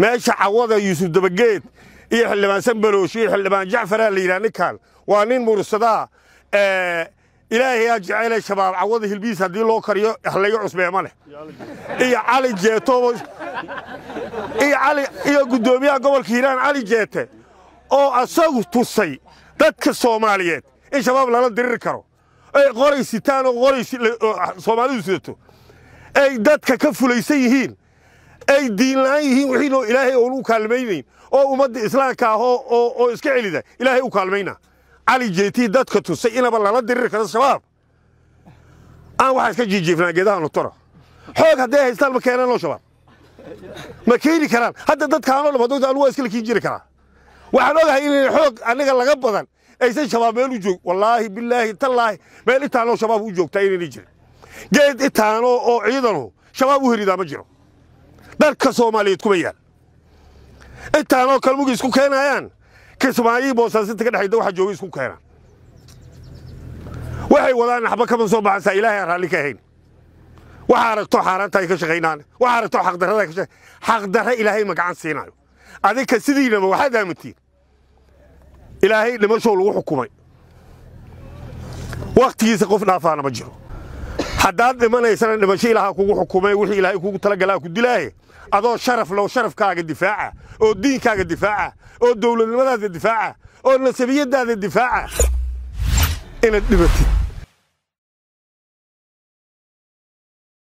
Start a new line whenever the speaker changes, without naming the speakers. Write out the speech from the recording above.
meesha cawada yuusuf dabageed iyo xildhibaan sanbaloosh iyo xildhibaan jacfaraa la yidhaha ninkaan waa nin mursadaa eh, ilaahay aa shabaab cawada hilbihiis haddii loo kariyo hleyo cusbeema leh iyo cali jeeto iyo guddoomiyaha gobolka hiiraan cali jeete oo asagu tusay dadka soomaaliyeed in shabaab lala diriri karo ay qoraysitaan sitaan oo qoray ah, soomaalidu sidato ay dadka ka fulaysan yihiin ay diinlaan yihiin wixiinoo ilaahay oon u kaalmaynayn oo ummadda islaamka ah oo iska celida ilaahay u kaalmayna cali jeetii dadka tusay inaba lala dirir karo shabaab aan waxaa iska jiijiifnaa geedaha nutora xoog hadday haystaan ma keenaanoo shabaab ma keeni karaan hadda dadkaanoo dham haddooda anugu waa iska lakiin jiri karaa waxaan ogahay inayna xoog annaga laga badan aysan shabaab meel u joog wallaahi bilaahi tallaahi meel intaanoo shabaab u joogtaa inayna jirin geed intaanoo oo ciidanu shabaab u heridaa ma jiro dharka soomaaliyeed kuma yaal intaanoo kale mugii isku keenayaan kismaayihii boosaasinta ka dhexayda waxa jooga isku keenaan waxay wadaan axba kama soo baxaysaa ilaahay raalli ka ahayn waxa aragto xaaraanta ay ka shaqaynaan waxa aragto xaqdarrada ka shaqayn xaqdarra ilaahay magacan siinayo adinka sidiinaba waxaad aamintiin ilaahay dhimashow lagu xukumay wakhtigiisa qof dhaafaana ma jiro haddaad dhimanaysana dhimasho ilaaha kugu xukumay wixii ilaahay kugu talagalaa ku dilaaye adoo sharaf low sharafkaaga difaaca oo diinkaaga difaaca oo dowladnimadaada difaaca oo nasabiyaddaada difaaca inaad dhibatid